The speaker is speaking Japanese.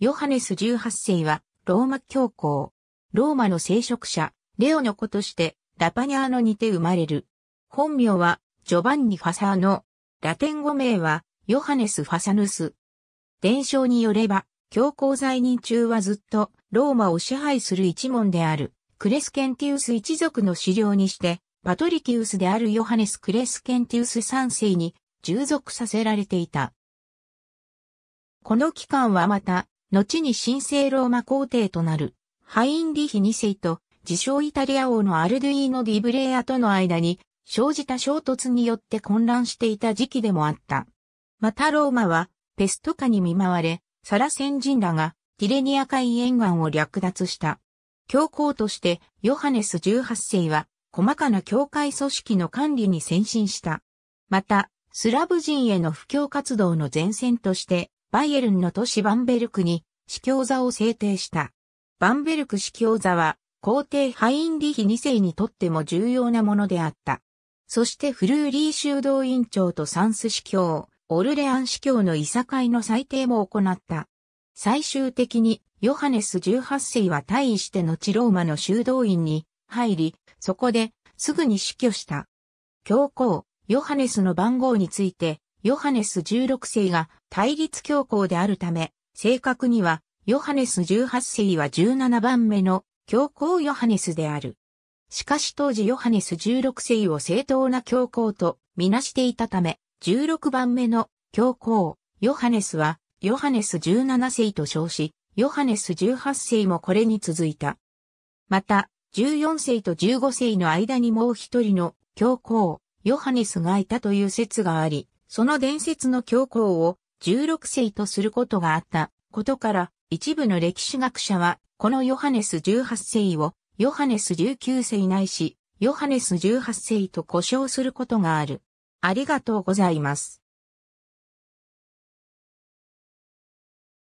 ヨハネス18世は、ローマ教皇、ローマの聖職者、レオの子として、ラパニャーノにて生まれる。本名は、ジョバンニ・ファサーノ。ラテン語名は、ヨハネス・ファサヌス。伝承によれば、教皇在任中はずっと、ローマを支配する一門である、クレスケンティウス一族の資料にして、パトリキウスであるヨハネス・クレスケンティウス3世に従属させられていた。この期間はまた、後に神聖ローマ皇帝となる、ハインリヒ2世と、自称イタリア王のアルドゥイーノ・ディブレイアとの間に、生じた衝突によって混乱していた時期でもあった。またローマは、ペスト下に見舞われ、サラ先人らが、ティレニア海沿岸を略奪した。教皇として、ヨハネス18世は、細かな教会組織の管理に先進した。また、スラブ人への布教活動の前線として、バイエルンの都市バンベルクに司教座を制定した。バンベルク司教座は皇帝ハインリヒ2世にとっても重要なものであった。そしてフルーリー修道院長とサンス司教、オルレアン司教のいさかいの裁定も行った。最終的にヨハネス18世は退位して後ローマの修道院に入り、そこですぐに死去した。教皇、ヨハネスの番号についてヨハネス16世が対立教皇であるため、正確にはヨハネス18世は17番目の教皇ヨハネスである。しかし当時ヨハネス16世を正当な教皇とみなしていたため、16番目の教皇ヨハネスはヨハネス17世と称し、ヨハネス18世もこれに続いた。また、14世と15世の間にもう一人の教皇ヨハネスがいたという説があり、その伝説の教皇を16世とすることがあったことから、一部の歴史学者は、このヨハネス18世を、ヨハネス19世ないし、ヨハネス18世と呼称することがある。ありがとうございます。